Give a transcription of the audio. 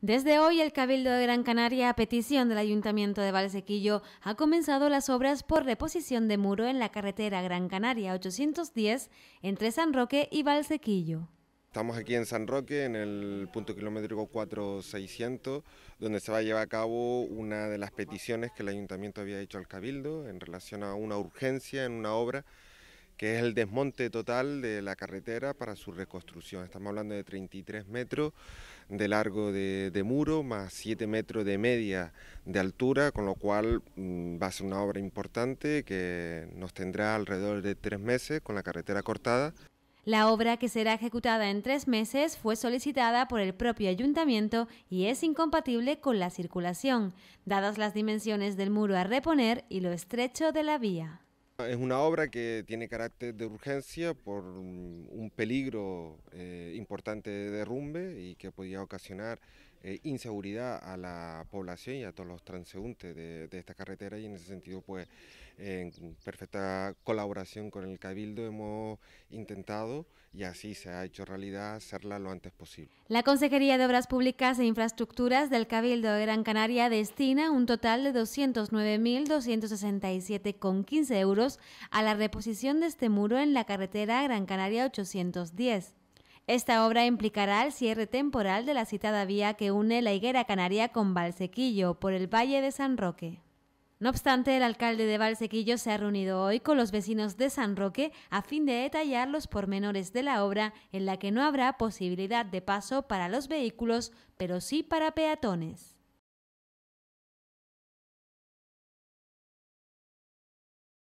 Desde hoy, el Cabildo de Gran Canaria, a petición del Ayuntamiento de Valsequillo, ha comenzado las obras por reposición de muro en la carretera Gran Canaria 810 entre San Roque y Valsequillo. Estamos aquí en San Roque, en el punto kilométrico 4600, donde se va a llevar a cabo una de las peticiones que el Ayuntamiento había hecho al Cabildo en relación a una urgencia en una obra que es el desmonte total de la carretera para su reconstrucción. Estamos hablando de 33 metros de largo de, muro, más 7 metros de media de altura, con lo cual mm, va a ser una obra importante que nos tendrá alrededor de tres meses con la carretera cortada. La obra, que será ejecutada en tres meses, fue solicitada por el propio ayuntamiento y es incompatible con la circulación, dadas las dimensiones del muro a reponer y lo estrecho de la vía. Es una obra que tiene carácter de urgencia por mm, un peligro eh, importante de derrumbe y que podía ocasionar eh, inseguridad a la población y a todos los transeúntes de, esta carretera y en ese sentido pues en perfecta colaboración con el Cabildo hemos intentado y así se ha hecho realidad hacerla lo antes posible. La Consejería de Obras Públicas e Infraestructuras del Cabildo de Gran Canaria destina un total de 209.267,15 euros a la reposición de este muro en la carretera Gran Canaria 810. Esta obra implicará el cierre temporal de la citada vía que une la Higuera Canaria con Valsequillo por el Valle de San Roque. No obstante, el alcalde de Valsequillo se ha reunido hoy con los vecinos de San Roque a fin de detallar los pormenores de la obra en la que no habrá posibilidad de paso para los vehículos, pero sí para peatones.